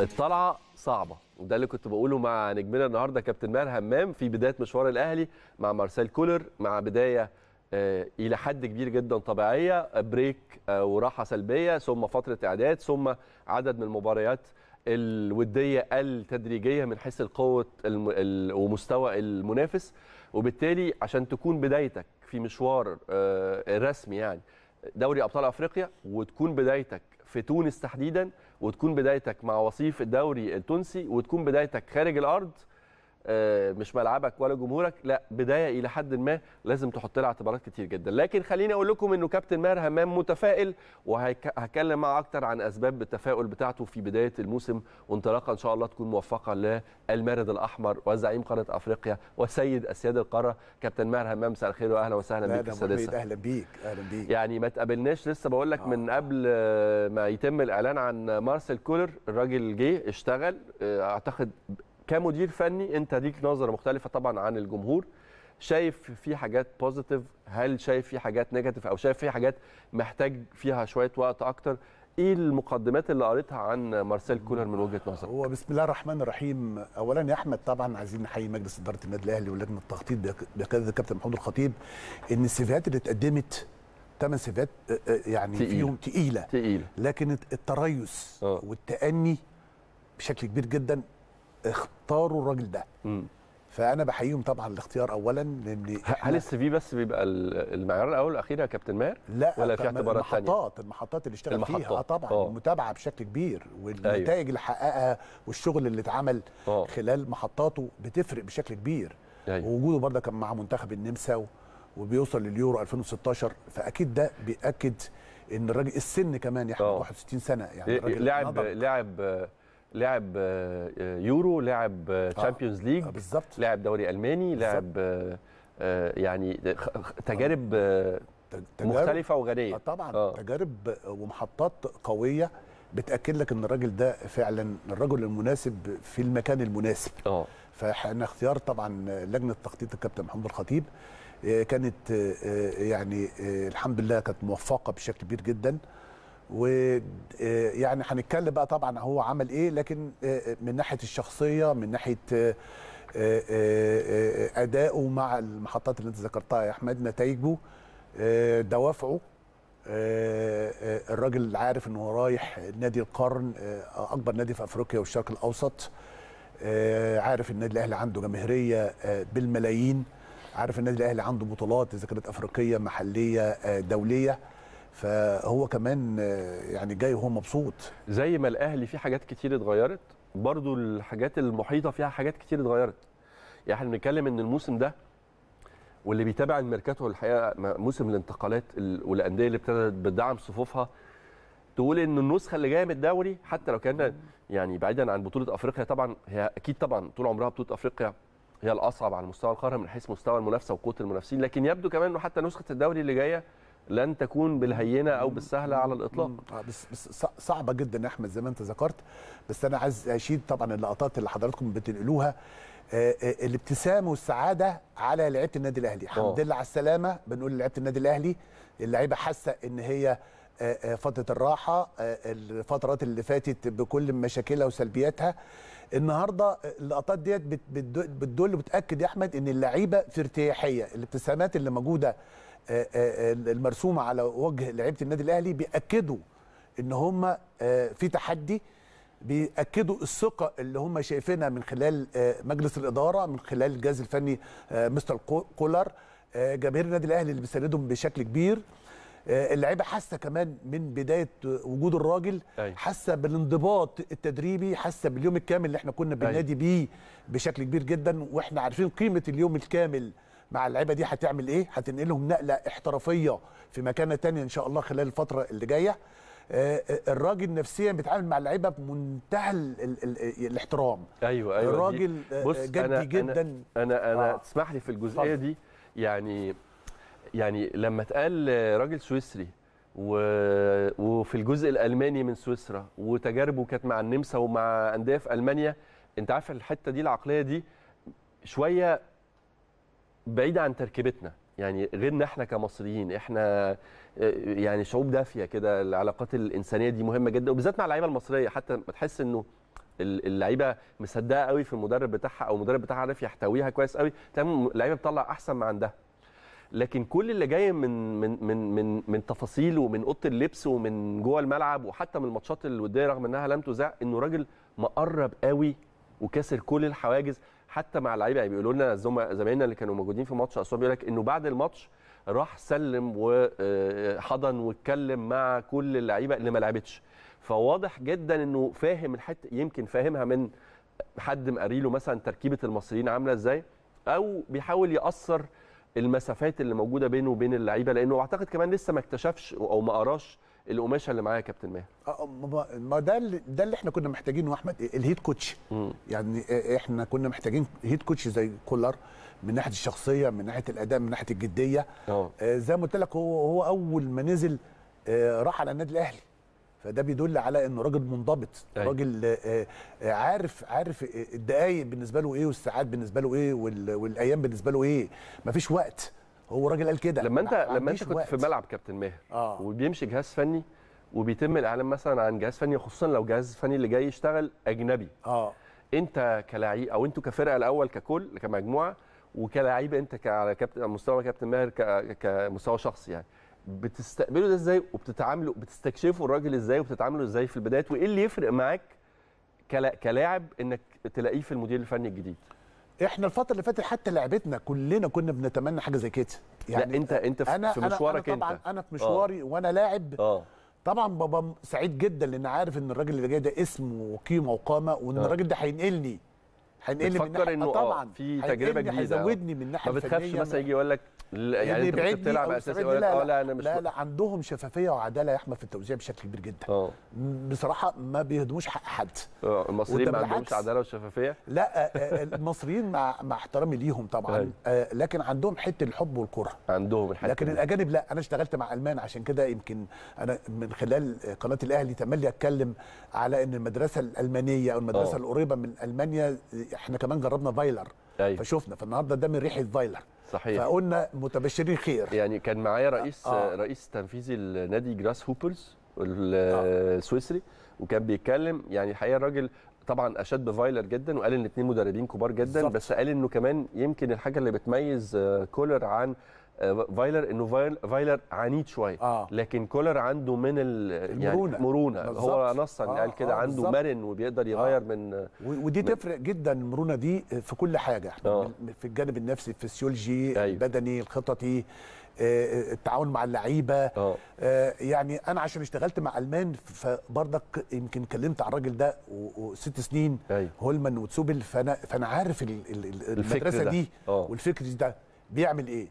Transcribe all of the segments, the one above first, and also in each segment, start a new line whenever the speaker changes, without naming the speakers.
الطلعه صعبه ده اللي كنت بقوله مع نجمنا النهارده كابتن ماهر همام في بدايه مشوار الاهلي مع مارسيل كولر مع بدايه آه، الى حد كبير جدا طبيعيه بريك آه، وراحه سلبيه ثم فتره اعداد ثم عدد من المباريات الوديه التدريجيه من حيث القوه ومستوى المنافس وبالتالي عشان تكون بدايتك في مشوار آه، رسمي يعني دوري ابطال افريقيا وتكون بدايتك في تونس تحديدا وتكون بدايتك مع وصيف الدوري التونسي وتكون بدايتك خارج الارض آه، مش ملعبك ولا جمهورك لا بدايه الى حد ما لازم تحط لها اعتبارات كتير جدا لكن خليني اقول لكم انه كابتن ماهر همام متفائل وهتكلم معاه اكتر عن اسباب التفاؤل بتاعته في بدايه الموسم وانطلاقه ان شاء الله تكون موفقه للمارد الاحمر وزعيم قاره افريقيا وسيد اسياد القاره كابتن ماهر همام مساء الخير واهلا وسهلا بيك السادسه اهلا بيك اهلا بيك يعني ما تقابلناش لسه بقول لك آه. من قبل ما يتم الاعلان عن مارسيل كولر الراجل جه اشتغل آه، اعتقد كمدير فني انت ليك نظره مختلفه طبعا عن الجمهور شايف في حاجات بوزيتيف هل شايف في حاجات نيجاتيف او شايف في حاجات محتاج فيها شويه وقت اكتر ايه المقدمات اللي قريتها عن مارسيل كولر من وجهه نظرك؟ هو
بسم الله الرحمن الرحيم اولا يا احمد طبعا عايزين نحيي مجلس اداره النادي الاهلي ولجنه التخطيط بقياده الكابتن محمود الخطيب ان السيفيهات اللي اتقدمت ثمان سيفيهات آه، آه، يعني تقيل. فيهم تقيله تقيله لكن التريث آه. والتاني بشكل كبير جدا اختاروا الراجل ده م. فانا بحييهم طبعا الاختيار اولا لان هل
السي في بس بيبقى المعيار الاول والاخير يا كابتن ماهر لا ولا في اعتبارات ثانيه المحطات المحطات اللي اشتغل المحطات. فيها آه طبعا أوه.
المتابعه بشكل كبير والنتائج أيوه. اللي حققها والشغل اللي اتعمل آه. خلال محطاته بتفرق بشكل كبير أيوه. ووجوده برضه كان مع منتخب النمسا وبيوصل لليورو 2016 فاكيد ده بياكد ان الراجل السن كمان يا احمد 61 سنه يعني إيه، الراجل لاعب
لعب لعب آه، آه، يورو لعب تشامبيونز ليج بالظبط لعب دوري الماني لعب آه، يعني تجارب مختلفه وغنيه طبعا
تجارب ومحطات قويه بتاكد لك ان الراجل ده فعلا الرجل المناسب في المكان المناسب اه فاحنا اختيار طبعا لجنه تخطيط الكابتن محمود الخطيب كانت يعني الحمد لله كانت موفقه بشكل كبير جدا ويعني آه، هنتكلم بقى طبعا هو عمل ايه لكن آه، آه، من ناحيه الشخصيه من ناحيه اداؤه مع المحطات اللي انت ذكرتها يا احمد نتائجه دوافعه الراجل عارف انه رايح نادي القرن اكبر نادي في افريقيا والشرق الاوسط عارف النادي الاهلي عنده جماهيريه بالملايين عارف النادي الاهلي عنده بطولات اذا كانت افريقيه محليه دوليه فهو كمان يعني جاي وهو مبسوط
زي ما الاهلي فيه حاجات كتير اتغيرت برضو الحاجات المحيطه فيها حاجات كتير اتغيرت يعني احنا بنتكلم ان الموسم ده واللي بيتابع الميركاتو الحقيقه موسم الانتقالات والانديه اللي ابتدت بدعم صفوفها تقول ان النسخه اللي جايه من الدوري حتى لو كان يعني بعيدا عن بطوله افريقيا طبعا هي اكيد طبعا طول عمرها بطوله افريقيا هي الاصعب على مستوى القاره من حيث مستوى المنافسه وقوه المنافسين لكن يبدو كمان انه حتى نسخه الدوري اللي جايه لن تكون بالهينه او بالسهله على الاطلاق آه، بس, صعبه جدا يا احمد زي ما انت
ذكرت بس انا عايز اشيد طبعا اللقطات اللي حضراتكم بتنقلوها آه، آه، الابتسامه والسعاده على لعيبه النادي الاهلي الحمد لله على السلامه بنقول لعيبه النادي الاهلي اللعيبه حاسه ان هي فتره الراحه الفترات اللي فاتت بكل مشاكلها وسلبياتها النهارده اللقطات ديت بتدل وبتاكد يا احمد ان اللعيبه في ارتياحيه الابتسامات اللي موجوده آه، آه، آه، المرسومه على وجه لعيبه النادي الاهلي بياكدوا ان هم في تحدي بيأكدوا الثقة اللي هم شايفينها من خلال مجلس الإدارة من خلال الجهاز الفني مستر كولر جماهير النادي الأهلي اللي بيساندهم بشكل كبير اللعيبة حاسة كمان من بداية وجود الراجل حاسة بالانضباط التدريبي حاسة باليوم الكامل اللي احنا كنا بننادي بيه بشكل كبير جدا واحنا عارفين قيمة اليوم الكامل مع اللعيبه دي هتعمل ايه هتنقلهم نقله احترافيه في مكانه تانية ان شاء الله خلال الفتره اللي جايه آه، آه، الراجل نفسيا بيتعامل مع اللعيبه بمنتهى الاحترام
ايوه ايوه الراجل آه، جدي أنا جدا انا انا آه. تسمح لي في الجزئيه دي يعني يعني لما اتقال راجل سويسري و... وفي الجزء الالماني من سويسرا وتجاربه كانت مع النمسا ومع انديه في المانيا انت عارف الحته دي العقليه دي شويه بعيده عن تركيبتنا يعني غيرنا احنا كمصريين احنا آه، يعني شعوب دافيه كده العلاقات الانسانيه دي مهمه جدا وبالذات مع اللعيبه المصريه حتى ما تحس انه اللعيبه مصدقه قوي في المدرب بتاعها او المدرب بتاعها عارف يحتويها كويس قوي تمام اللعيبه بتطلع احسن ما عندها لكن كل اللي جاي من من من من من تفاصيل ومن اوضه اللبس ومن جوه الملعب وحتى من الماتشات الوديه رغم انها لم تذاع انه راجل مقرب قوي وكاسر كل الحواجز حتى مع اللعيبه يعني بيقولوا لنا زمايلنا اللي كانوا موجودين في ماتش اسوان بيقول لك انه بعد الماتش راح سلم وحضن آه، واتكلم مع كل اللعيبه اللي ما لعبتش فواضح جدا انه فاهم الحته يمكن فاهمها من حد مقريله مثلا تركيبه المصريين عامله ازاي او بيحاول ياثر المسافات اللي موجوده بينه وبين اللعيبه لانه اعتقد كمان لسه ما اكتشفش او ما قراش القماشه اللي معايا يا كابتن ماهر
آه، آه، ما ده اللي ده اللي احنا كنا محتاجينه احمد الهيد كوتش مم. يعني آه، احنا كنا محتاجين هيد كوتش زي كولر من ناحيه الشخصيه من ناحيه الاداء من ناحيه الجديه أوه. آه زي ما قلت لك هو هو اول ما نزل آه راح على النادي الاهلي فده بيدل على انه راجل منضبط أيوة. راجل عارف عارف الدقايق بالنسبه له ايه والساعات بالنسبه له ايه والايام بالنسبه له ايه مفيش وقت هو الراجل قال كده لما انت لما انت كنت وقت. في ملعب
كابتن ماهر آه. وبيمشي جهاز فني وبيتم الاعلان مثلا عن جهاز فني خصوصا لو جهاز فني اللي جاي يشتغل اجنبي اه انت كلاعب او انتوا كفرقه الاول ككل كمجموعه وكلاعب انت على كابتن مستوى كابتن ماهر كمستوى شخصي يعني بتستقبله ده ازاي وبتتعاملوا بتستكشفوا الراجل ازاي وبتتعاملوا ازاي في البدايات وايه اللي يفرق معاك كلاعب انك تلاقيه في المدير الفني الجديد احنا الفتره اللي فاتت
حتى لعبتنا كلنا كنا بنتمنى حاجه زي كده يعني لا انت انت في, أنا في مشوارك أنا طبعا انا في آه. مشواري أوه. وانا لاعب آه. طبعا بابا سعيد جدا لان عارف ان الراجل اللي جاي ده اسم وقيمه وقامه وان أوه. الراجل ده هينقلني هنقل من ناحيه انه آه، آه، طبعا في تجربه جديده هيزودني من الناحيه الفنيه ما بتخافش مثلا يجي يقول لك
يعني, يعني انت بتلعب اساسي يقول لك اه لا انا مش لا لا
عندهم شفافيه وعداله يا احمد في التوزيع بشكل كبير جدا أوه. بصراحه ما بيهدموش حق
حد اه المصريين ما عندهمش عداله وشفافيه
لا آه، المصريين مع مع احترامي ليهم طبعا طيب. لكن عندهم حته الحب والكره عندهم الحته لكن الاجانب لا انا اشتغلت مع المان عشان كده يمكن انا من خلال قناه الاهلي تملي اتكلم على ان المدرسه الالمانيه او المدرسه القريبه من المانيا احنا كمان جربنا فايلر أيوة. فشفنا فالنهارده ده من ريحه فايلر
صحيح فقلنا
متبشرين خير
يعني كان معايا رئيس آه. آه، رئيس تنفيذي النادي جراس هوبرز السويسري آه. وكان بيتكلم يعني الحقيقه الراجل طبعا اشاد بفايلر جدا وقال ان اثنين مدربين كبار جدا بالزبط. بس قال انه كمان يمكن الحاجه اللي بتميز آه، كولر عن فايلر انه فايلر عنيد شويه آه. لكن كولر عنده من يعني المرونه يعني مرونه بالزبط. هو نصا آه قال كده آه عنده بالزبط. مرن وبيقدر يغير آه. من ودي من
تفرق جدا المرونه دي في كل حاجه آه. في الجانب النفسي الفسيولوجي أيوه. البدني الخططي آه، آه، التعاون مع اللعيبه آه. يعني انا عشان اشتغلت مع المان فبرضك يمكن كلمت على الراجل ده وست سنين أيوه. هولمان وتسوبل فانا فانا عارف المدرسه دي والفكر ده بيعمل ايه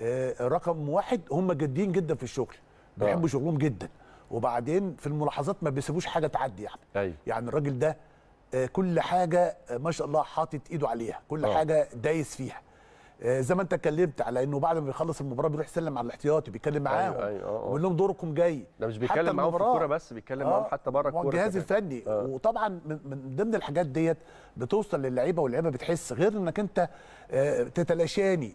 آه، رقم واحد هم جادين جدا في الشغل بيحبوا آه. شغلهم جدا وبعدين في الملاحظات ما بيسيبوش حاجه تعدي يعني أي. أيوه. يعني الراجل ده آه، كل حاجه ما شاء الله حاطط ايده عليها كل أوه. حاجه دايس فيها آه، زي ما انت اتكلمت على انه بعد ما بيخلص المباراه بيروح يسلم على الاحتياطي بيتكلم أيوة، معاهم أيوة أيوة ويقول لهم دوركم جاي ده مش بيتكلم معاهم في الكوره
بس بيتكلم معاهم آه، حتى بره الكوره الجهاز
الفني أوه. وطبعا من ضمن الحاجات ديت بتوصل للعيبه واللعيبه بتحس غير انك انت تتلاشاني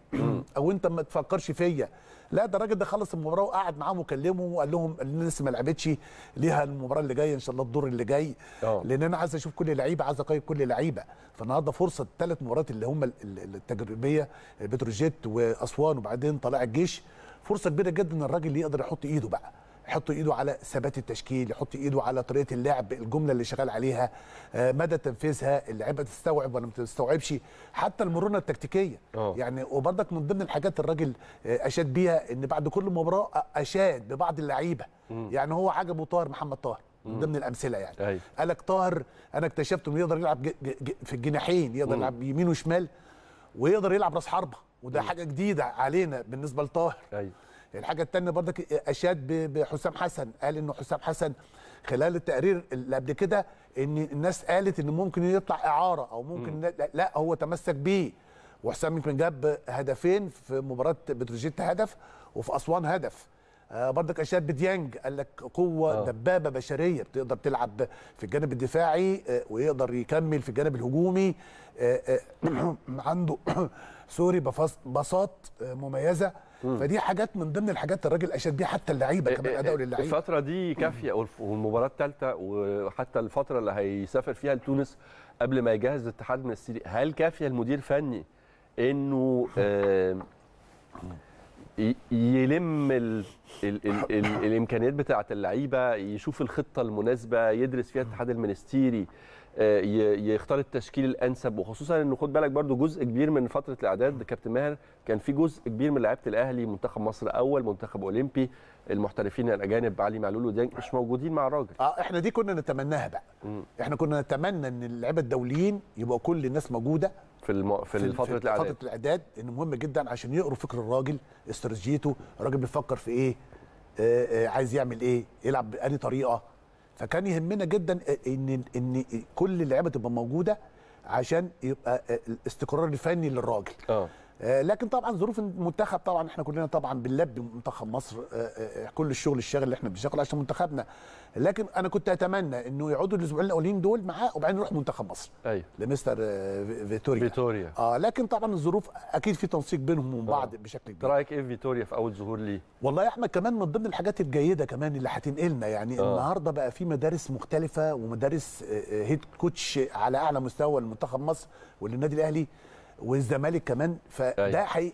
او انت ما تفكرش فيا لا ده الراجل ده خلص المباراه وقعد معاهم وكلمهم وقال لهم ان لسه ما لعبتش ليها المباراه اللي جايه ان شاء الله الدور اللي جاي أوه. لان انا عايز اشوف كل لعيبه عايز اقيم كل لعيبه فالنهارده فرصه الثلاث مباريات اللي هم التجريبيه بتروجيت واسوان وبعدين طلائع الجيش فرصه كبيره جدا ان الراجل يقدر يحط ايده بقى يحط ايده على ثبات التشكيل يحط ايده على طريقه اللعب الجمله اللي شغال عليها آه، مدى تنفيذها اللعيبه تستوعب ولا ما تستوعبش حتى المرونه التكتيكيه أوه. يعني وبرضك من ضمن الحاجات الراجل آه، اشاد بيها ان بعد كل مباراه اشاد ببعض اللعيبه يعني هو عجبه طاهر محمد طاهر من ضمن الامثله يعني أيوه. قالك طاهر انا اكتشفته انه يقدر يلعب في الجناحين يقدر يلعب يمين وشمال ويقدر يلعب راس حربه وده حاجه جديده علينا بالنسبه لطاهر أيوة. الحاجه الثانيه برضك اشاد بحسام حسن قال انه حسام حسن خلال التقرير اللي قبل كده ان الناس قالت ان ممكن يطلع اعاره او ممكن م. لا هو تمسك بيه وحسام يمكن جاب هدفين في مباراه بتروجيت هدف وفي اسوان هدف آه، برضك اشاد بديانج قال لك قوه أوه. دبابه بشريه بتقدر تلعب في الجانب الدفاعي آه، ويقدر يكمل في الجانب الهجومي آه، عنده سوري بساط مميزه مم. فدي حاجات من ضمن الحاجات الراجل اشاد بيها حتى اللعيبه إيه، كمان إيه، اداؤه إيه، للعيبه الفتره
دي كافيه والمباراه الثالثه وحتى الفتره اللي هيسافر فيها لتونس قبل ما يجهز الاتحاد من السيري هل كافيه المدير الفني انه يلم الـ الـ الـ الـ الامكانيات بتاعه اللعيبه يشوف الخطه المناسبه يدرس فيها الاتحاد المنستيري آه، يختار التشكيل الانسب وخصوصا ان خد بالك برده جزء كبير من فتره الاعداد كابتن ماهر كان في جزء كبير من لعيبه الاهلي منتخب مصر اول منتخب اولمبي المحترفين الاجانب علي معلول وديانج مش موجودين مع الراجل
اه احنا دي كنا نتمناها بقى م. احنا كنا نتمنى ان اللعيبه الدوليين يبقوا كل الناس موجوده في الم... في, في فتره الاعداد فتره الاعداد ان مهم جدا عشان يقروا فكر الراجل استراتيجيته الراجل بيفكر في ايه آه آه عايز يعمل ايه يلعب بأي طريقه فكان يهمنا جدا ان ان كل اللعيبه تبقى موجوده عشان يبقى الاستقرار الفني للراجل. اه آه، لكن طبعا ظروف المنتخب طبعا احنا كلنا طبعا بنلبي منتخب مصر آه، آه، كل الشغل الشاغل اللي احنا بنشتغله عشان منتخبنا لكن انا كنت اتمنى انه يقعدوا الاسبوعين الاولين دول معاه وبعدين نروح منتخب مصر ايوه لمستر فيتوريا فيتوريا اه لكن طبعا الظروف اكيد في تنسيق بينهم وبين بعض
بشكل كبير إيه رايك ايه فيتوريا في اول ظهور ليه والله يا احمد كمان من ضمن
الحاجات الجيده كمان اللي هتنقلنا يعني أوه. النهارده بقى في مدارس مختلفه ومدارس هيد كوتش على اعلى مستوى لمنتخب مصر وللنادي الاهلي والزمالك كمان
فده أيوة. حقيقي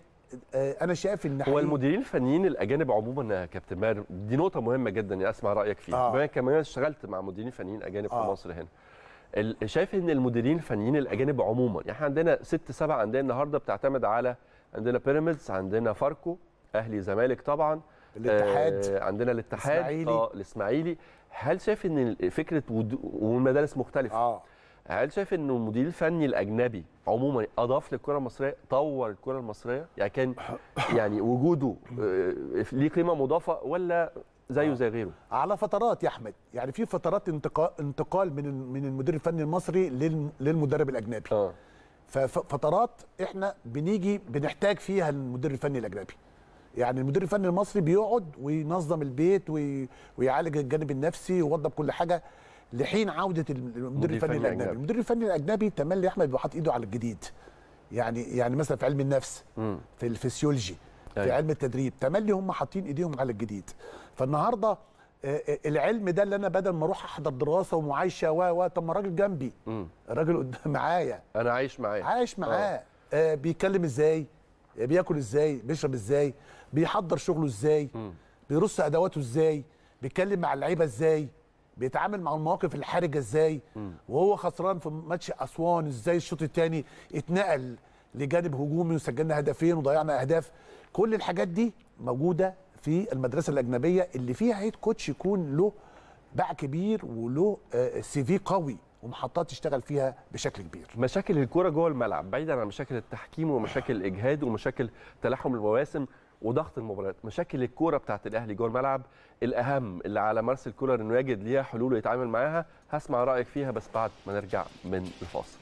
آه، انا شايف ان هو المديرين
الفنيين الاجانب عموما يا كابتن ماهر دي نقطه مهمه جدا يعني اسمع رايك فيها آه. كمان اشتغلت مع مديرين فنيين اجانب آه. في مصر هنا شايف ان المديرين الفنيين الاجانب عموما يعني احنا عندنا ست سبع انديه النهارده بتعتمد على عندنا بيراميدز عندنا فاركو اهلي زمالك طبعا الاتحاد آه عندنا الاتحاد الاسماعيلي اه الاسماعيلي هل شايف ان فكره ومدارس مختلفه آه. هل شايف انه المدير الفني الاجنبي عموما اضاف للكره المصريه طور الكره المصريه يعني كان يعني وجوده آه، ليه قيمه مضافه ولا زيه زي غيره
على فترات يا احمد يعني في فترات انتقال انتقال من من المدير الفني المصري للمدرب الاجنبي اه ففترات احنا بنيجي بنحتاج فيها المدير الفني الاجنبي يعني المدير الفني المصري بيقعد وينظم البيت ويعالج الجانب النفسي ويوضب كل حاجه لحين عوده المدير الفني الاجنبي المدير الفني الاجنبي تملي احمد بيحط ايده على الجديد يعني يعني مثلا في علم النفس في الفسيولوجي في أيوه. علم التدريب تملي هم حاطين ايديهم على الجديد فالنهارده العلم ده اللي انا بدل ما اروح احضر دراسه ومعايشه و و طب ما الراجل جنبي الراجل قدام معايا
انا عايش معاه عايش آه. معاه
بيتكلم ازاي بياكل ازاي بيشرب ازاي بيحضر شغله ازاي بيرص ادواته ازاي بيتكلم مع اللعيبه ازاي بيتعامل مع المواقف الحرجه ازاي وهو خسران في ماتش اسوان ازاي الشوط الثاني اتنقل لجانب هجومي وسجلنا هدفين وضيعنا اهداف كل الحاجات دي موجوده في المدرسه الاجنبيه اللي فيها هيد كوتش يكون له باع كبير وله آه، سي في قوي ومحطات تشتغل فيها بشكل كبير.
مشاكل الكوره جوه الملعب بعيدا عن مشاكل التحكيم ومشاكل الاجهاد ومشاكل تلاحم المواسم وضغط المباريات مشاكل الكوره بتاعت الاهلي جوه الملعب الاهم اللي على مارسيل كولر انه يجد ليها حلول ويتعامل معاها هسمع رايك فيها بس بعد ما نرجع من الفاصل